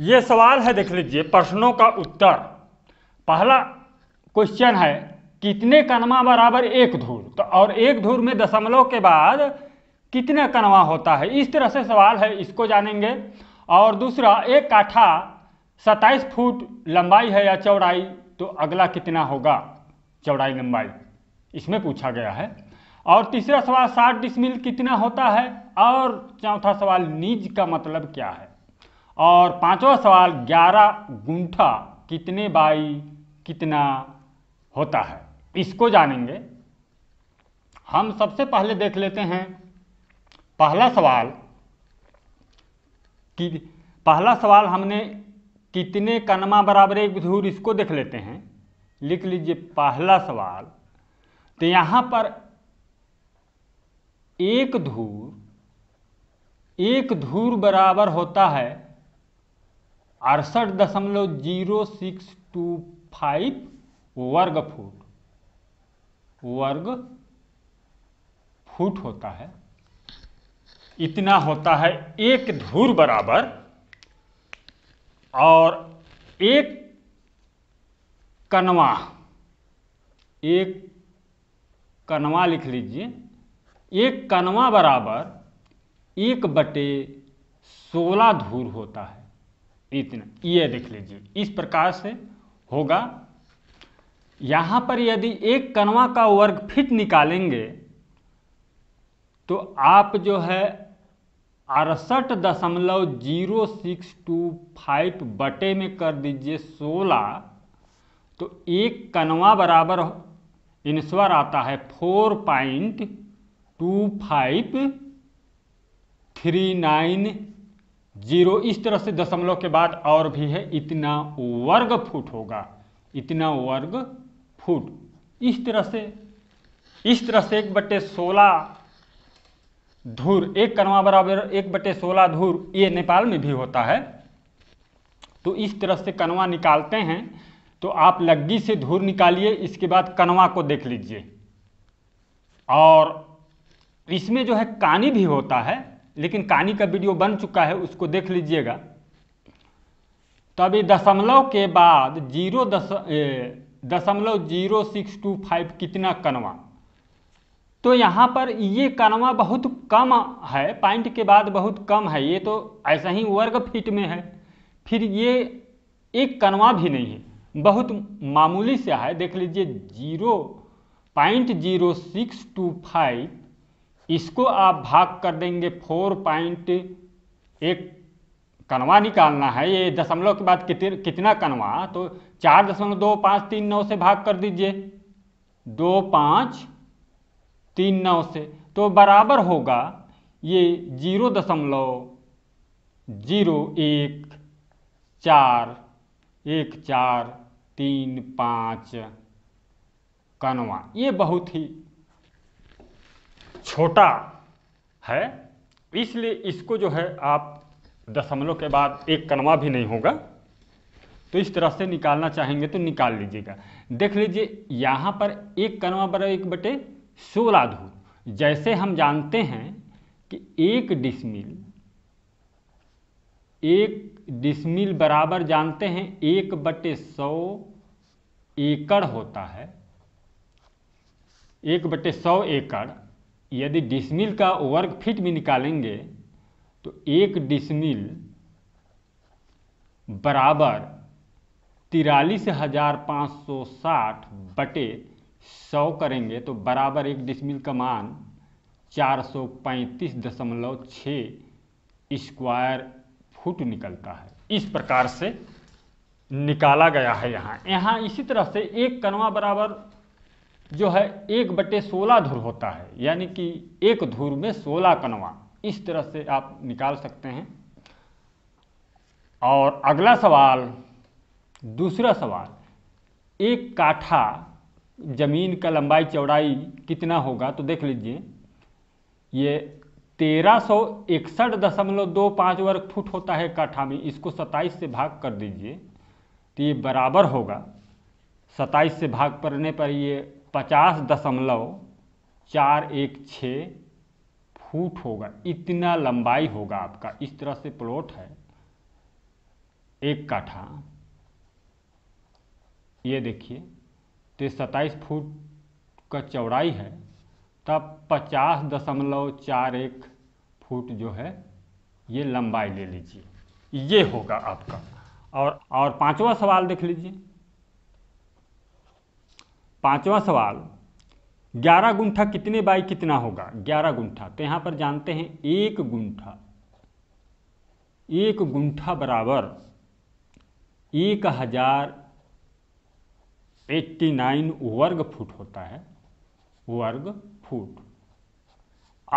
ये सवाल है देख लीजिए प्रश्नों का उत्तर पहला क्वेश्चन है कितने कनवा बराबर एक धूर तो और एक धूर में दशमलव के बाद कितने कनवा होता है इस तरह से सवाल है इसको जानेंगे और दूसरा एक काठा सत्ताईस फुट लंबाई है या चौड़ाई तो अगला कितना होगा चौड़ाई लंबाई इसमें पूछा गया है और तीसरा सवाल साठ डिसमिल कितना होता है और चौथा सवाल नीज का मतलब क्या है और पांचवा सवाल ग्यारह गुंठा कितने बाई कितना होता है इसको जानेंगे हम सबसे पहले देख लेते हैं पहला सवाल कि पहला सवाल हमने कितने कनमा बराबर एक धूर इसको देख लेते हैं लिख लीजिए पहला सवाल तो यहाँ पर एक धूर एक धूर बराबर होता है अड़सठ दशमलव जीरो सिक्स टू फाइव वर्ग फुट वर्ग फुट होता है इतना होता है एक धूर बराबर और एक कनवा एक कनवा लिख लीजिए एक कनवा बराबर एक बटे सोलह धूर होता है इतना ये देख लीजिए इस प्रकार से होगा यहां पर यदि एक कनवा का वर्ग फिट निकालेंगे तो आप जो है अड़सठ दशमलव जीरो सिक्स टू फाइव बटे में कर दीजिए सोलह तो एक कनवा बराबर इनश्वर आता है four point two five three nine zero इस तरह से दशमलव के बाद और भी है इतना वर्ग फुट होगा इतना वर्ग फुट इस तरह से इस तरह से एक बटे सोलह धूर एक करवा बराबर एक बटे सोलह धूर ये नेपाल में भी होता है तो इस तरह से कनवा निकालते हैं तो आप लग्गी से धूर निकालिए इसके बाद कनवा को देख लीजिए और इसमें जो है कानी भी होता है लेकिन कहानी का वीडियो बन चुका है उसको देख लीजिएगा तो अभी दशमलव के बाद जीरो दस दशमलव जीरो सिक्स टू फाइव कितना कनवा तो यहाँ पर ये कनवा बहुत कम है पॉइंट के बाद बहुत कम है ये तो ऐसा ही वर्ग फीट में है फिर ये एक कनवा भी नहीं है बहुत मामूली से है देख लीजिए zero point zero six two five इसको आप भाग कर देंगे फोर पॉइंट एक कनवा निकालना है ये दशमलव के बाद कितने कितना कनवा तो चार दशमलव दो पाँच तीन नौ से भाग कर दीजिए दो पाँच तीन नौ से तो बराबर होगा ये जीरो दशमलव जीरो एक चार एक चार तीन पाँच कनवा ये बहुत ही छोटा है इसलिए इसको जो है आप दशमलव के बाद एक कनवा भी नहीं होगा तो इस तरह से निकालना चाहेंगे तो निकाल लीजिएगा देख लीजिए यहाँ पर एक कनवा बराबर एक बटे सोलह धूर जैसे हम जानते हैं कि एक डिसमिल एक डिसमिल बराबर जानते हैं एक बटे सौ एकड़ होता है एक बटे सौ एकड़ यदि डिसमिल का वर्ग फीट में निकालेंगे तो एक डिसमिल बराबर तिरालीस हजार पाँच सौ साठ बटे सौ करेंगे तो बराबर एक डिसमिल का मान चार सौ पैंतीस दशमलव छः स्क्वायर फुट निकलता है इस प्रकार से निकाला गया है यहाँ यहाँ इसी तरह से एक कनवा बराबर जो है एक बटे सोलह धुर होता है यानी कि एक धुर में सोलह कनवा इस तरह से आप निकाल सकते हैं और अगला सवाल दूसरा सवाल एक काठा जमीन का लंबाई चौड़ाई कितना होगा तो देख लीजिए ये तेरह सौ इकसठ दशमलव दो पाँच वर्ग फुट होता है काठा में इसको सत्ताईस से भाग कर दीजिए तो ये बराबर होगा सत्ताईस से भाग पड़ने पर ये पचास दशमलव चार एक छ फूट होगा इतना लंबाई होगा आपका इस तरह से प्लॉट है एक काठा ये देखिए तो सत्ताईस फुट का चौड़ाई है तब पचास दशमलव चार एक फुट जो है ये लंबाई ले लीजिए ये होगा आपका और और पांचवा सवाल देख लीजिए पांचवा सवाल ग्यारह गुंठा कितने बाई कितना होगा ग्यारह गुंठा तो यहां पर जानते हैं एक गुंठा एक गुंठा बराबर एक हजार एट्टी नाइन वर्ग फुट होता है वर्ग फुट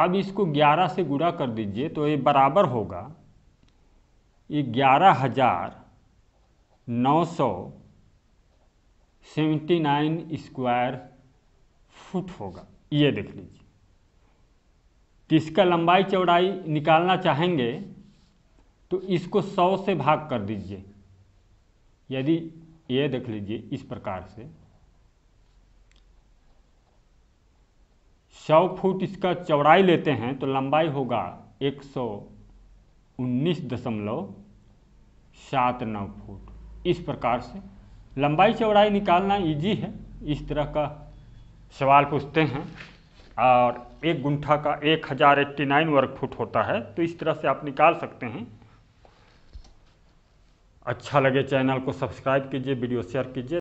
अब इसको ग्यारह से गुणा कर दीजिए तो ये बराबर होगा ये ग्यारह हजार नौ सौ सेवेंटी नाइन स्क्वायर फुट होगा ये देख लीजिए तो इसका लंबाई चौड़ाई निकालना चाहेंगे तो इसको सौ से भाग कर दीजिए यदि ये देख लीजिए इस प्रकार से सौ फुट इसका चौड़ाई लेते हैं तो लंबाई होगा एक सौ उन्नीस दशमलव सात नौ फुट इस प्रकार से लंबाई चौड़ाई निकालना इजी है इस तरह का सवाल पूछते हैं और एक गुंठा का एक हज़ार एट्टी नाइन वर्ग फुट होता है तो इस तरह से आप निकाल सकते हैं अच्छा लगे चैनल को सब्सक्राइब कीजिए वीडियो शेयर कीजिए